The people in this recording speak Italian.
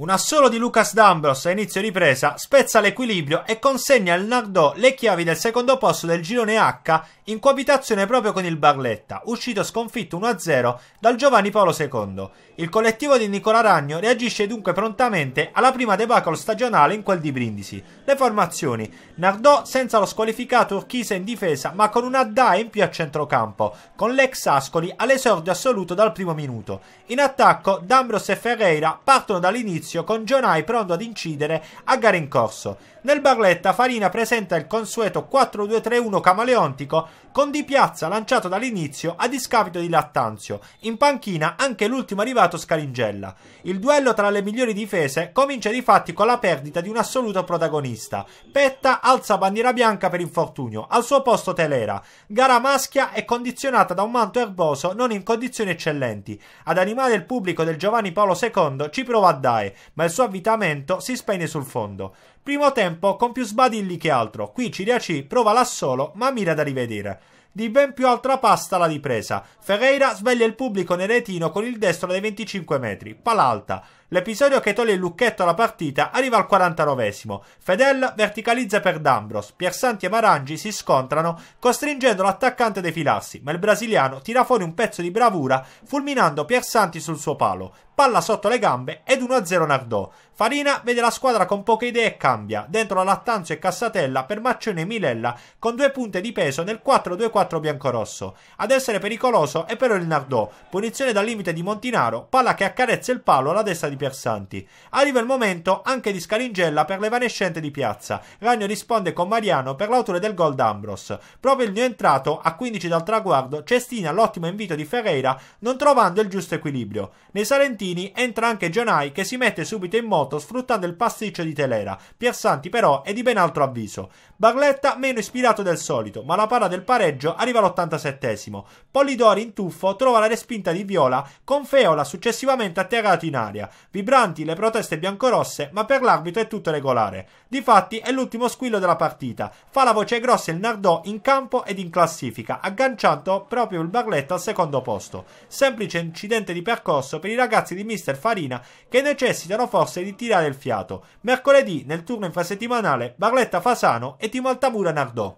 Un assolo di Lucas D'Ambros a inizio ripresa spezza l'equilibrio e consegna al Nardò le chiavi del secondo posto del girone H in coabitazione proprio con il Barletta, uscito sconfitto 1-0 dal Giovanni Paolo II. Il collettivo di Nicola Ragno reagisce dunque prontamente alla prima debacle stagionale in quel di Brindisi. Le formazioni: Nardò senza lo squalificato Urchisa in difesa, ma con una DA in più a centrocampo, con l'ex Ascoli all'esordio assoluto dal primo minuto. In attacco, D'Ambros e Ferreira partono dall'inizio esercizio con Jonai pronto ad incidere a gara in corso. Nel Barletta Farina presenta il consueto 4-2-3-1 camaleontico con Di Piazza lanciato dall'inizio a discapito di Lattanzio, in panchina anche l'ultimo arrivato Scaringella. Il duello tra le migliori difese comincia di fatti con la perdita di un assoluto protagonista. Petta alza bandiera bianca per infortunio, al suo posto Telera. Gara maschia è condizionata da un manto erboso non in condizioni eccellenti. Ad animare il pubblico del Giovanni Paolo II ci prova a Dae, ma il suo avvitamento si spegne sul fondo. Primo tempo con più sbadigli che altro, qui Ciriaci prova l'assolo ma mira da rivedere di ben più altra pasta la ripresa. Ferreira sveglia il pubblico neretino con il destro dai 25 metri, pala alta. L'episodio che toglie il lucchetto alla partita arriva al 49esimo. Fedel verticalizza per D'Ambros, Piersanti e Marangi si scontrano costringendo l'attaccante a defilarsi, ma il brasiliano tira fuori un pezzo di bravura fulminando Piersanti sul suo palo. Palla sotto le gambe ed 1-0 Nardò. Farina vede la squadra con poche idee e cambia, dentro la Lattanzio e Cassatella per Maccione e Milella con due punte di peso nel 4-2-4 4 biancorosso. Ad essere pericoloso è però il Nardò, punizione dal limite di Montinaro, palla che accarezza il palo alla destra di Piersanti. Arriva il momento anche di Scalingella per l'evanescente di Piazza. Ragno risponde con Mariano per l'autore del gol d'Ambros. Proprio il mio entrato, a 15 dal traguardo, cestina l'ottimo invito di Ferreira, non trovando il giusto equilibrio. Nei Salentini entra anche Gionai che si mette subito in moto sfruttando il pasticcio di Telera. Piersanti però è di ben altro avviso. Barletta meno ispirato del solito, ma la palla del pareggio vantaggio, arriva all'87esimo. Polidori in tuffo trova la respinta di Viola, con Feola successivamente atterrato in aria. Vibranti le proteste biancorosse, ma per l'arbitro è tutto regolare. Difatti è l'ultimo squillo della partita. Fa la voce grossa il Nardò in campo ed in classifica, agganciando proprio il Barletto al secondo posto. Semplice incidente di percorso per i ragazzi di Mister Farina che necessitano forse di tirare il fiato. Mercoledì, nel turno infrasettimanale, Barletta Fasano e Timo Altamura Nardò.